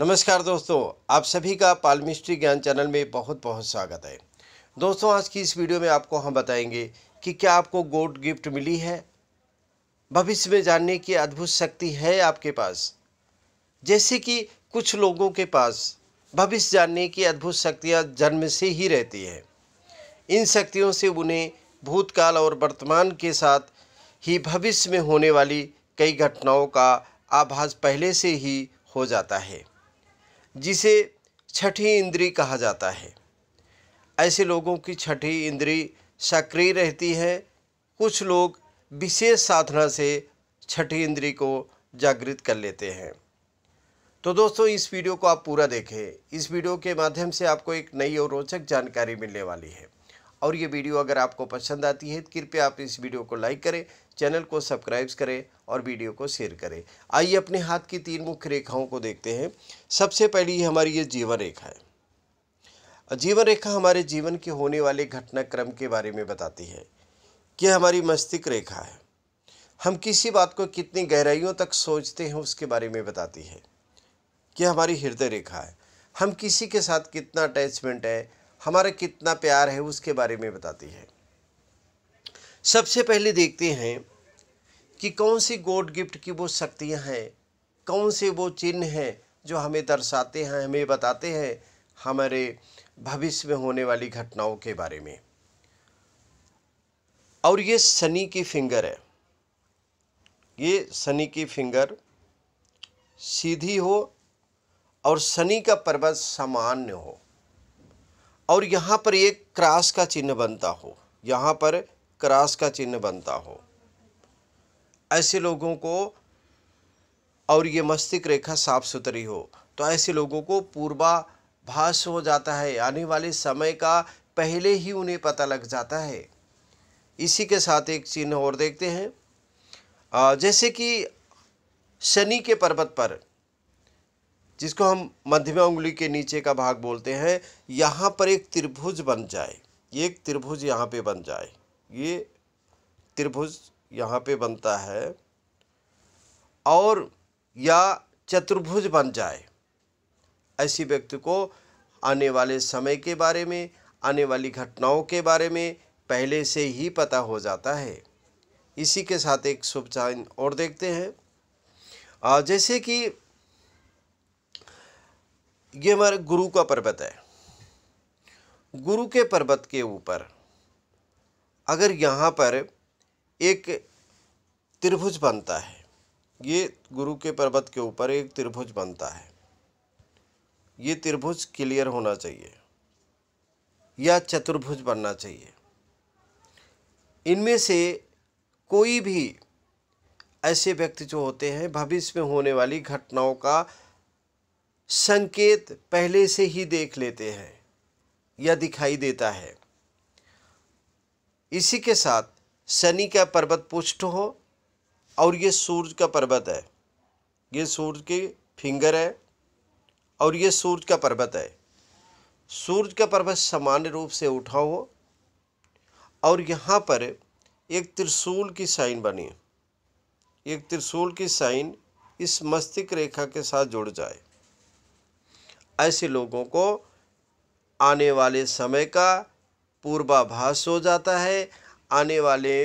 नमस्कार दोस्तों आप सभी का पालमिस्ट्री ज्ञान चैनल में बहुत बहुत स्वागत है दोस्तों आज की इस वीडियो में आपको हम बताएंगे कि क्या आपको गोड गिफ्ट मिली है भविष्य में जानने की अद्भुत शक्ति है आपके पास जैसे कि कुछ लोगों के पास भविष्य जानने की अद्भुत शक्तियाँ जन्म से ही रहती है इन शक्तियों से उन्हें भूतकाल और वर्तमान के साथ ही भविष्य में होने वाली कई घटनाओं का आभास पहले से ही हो जाता है जिसे छठी इंद्री कहा जाता है ऐसे लोगों की छठी इंद्री सक्रिय रहती है कुछ लोग विशेष साधना से छठी इंद्री को जागृत कर लेते हैं तो दोस्तों इस वीडियो को आप पूरा देखें इस वीडियो के माध्यम से आपको एक नई और रोचक जानकारी मिलने वाली है और ये वीडियो अगर आपको पसंद आती है तो कृपया आप इस वीडियो को लाइक करें चैनल को सब्सक्राइब करें और वीडियो को शेयर करें आइए अपने हाथ की तीन मुख्य रेखाओं को देखते हैं सबसे पहली हमारी ये जीवन रेखा है जीवन रेखा हमारे जीवन के होने वाले घटनाक्रम के बारे में बताती है कि हमारी मस्तिष्क रेखा है हम किसी बात को कितनी गहराइयों तक सोचते हैं उसके बारे में बताती है कि हमारी हृदय रेखा है हम किसी के साथ कितना अटैचमेंट है हमारा कितना प्यार है उसके बारे में बताती है सबसे पहले देखते हैं कि कौन सी गॉड गिफ्ट की वो शक्तियाँ हैं कौन से वो चिन्ह हैं जो हमें दर्शाते हैं हमें बताते हैं हमारे भविष्य में होने वाली घटनाओं के बारे में और ये शनि की फिंगर है ये शनि की फिंगर सीधी हो और शनि का पर्वत सामान्य हो और यहाँ पर एक क्रास का चिन्ह बनता हो यहाँ पर क्रास का चिन्ह बनता हो ऐसे लोगों को और ये मस्तिष्क रेखा साफ सुथरी हो तो ऐसे लोगों को पूर्वाभास हो जाता है आने वाले समय का पहले ही उन्हें पता लग जाता है इसी के साथ एक चिन्ह और देखते हैं जैसे कि शनि के पर्वत पर जिसको हम मध्यम उंगली के नीचे का भाग बोलते हैं यहाँ पर एक त्रिभुज बन जाए ये एक त्रिभुज यहाँ पे बन जाए ये त्रिभुज यहाँ पे बनता है और या चतुर्भुज बन जाए ऐसी व्यक्ति को आने वाले समय के बारे में आने वाली घटनाओं के बारे में पहले से ही पता हो जाता है इसी के साथ एक शुभ चाइन और देखते हैं जैसे कि ये हमारे गुरु का पर्वत है गुरु के पर्वत के ऊपर अगर यहाँ पर एक त्रिभुज बनता है ये गुरु के पर्वत के ऊपर एक त्रिभुज बनता है ये त्रिभुज क्लियर होना चाहिए या चतुर्भुज बनना चाहिए इनमें से कोई भी ऐसे व्यक्ति जो होते हैं भविष्य में होने वाली घटनाओं का संकेत पहले से ही देख लेते हैं या दिखाई देता है इसी के साथ शनि का पर्वत पुष्ट हो और ये सूर्य का पर्वत है ये सूर्य के फिंगर है और ये सूरज का पर्वत है सूर्य का पर्वत सामान्य रूप से उठा हो और यहाँ पर एक त्रिशूल की साइन बनी एक त्रिशूल की साइन इस मस्तिष्क रेखा के साथ जुड़ जाए ऐसे लोगों को आने वाले समय का पूर्वाभास हो जाता है आने वाले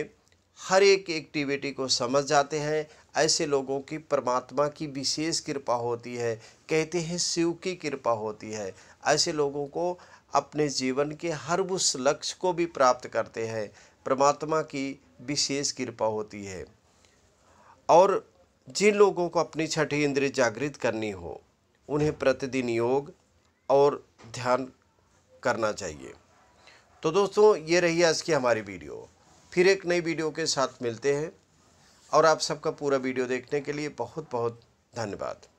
हर एक एक्टिविटी को समझ जाते हैं ऐसे लोगों की परमात्मा की विशेष कृपा होती है कहते हैं शिव की कृपा होती है ऐसे लोगों को अपने जीवन के हर उस लक्ष्य को भी प्राप्त करते हैं परमात्मा की विशेष कृपा होती है और जिन लोगों को अपनी छठी इंद्रिय जागृत करनी हो उन्हें प्रतिदिन योग और ध्यान करना चाहिए तो दोस्तों ये रही आज की हमारी वीडियो फिर एक नई वीडियो के साथ मिलते हैं और आप सबका पूरा वीडियो देखने के लिए बहुत बहुत धन्यवाद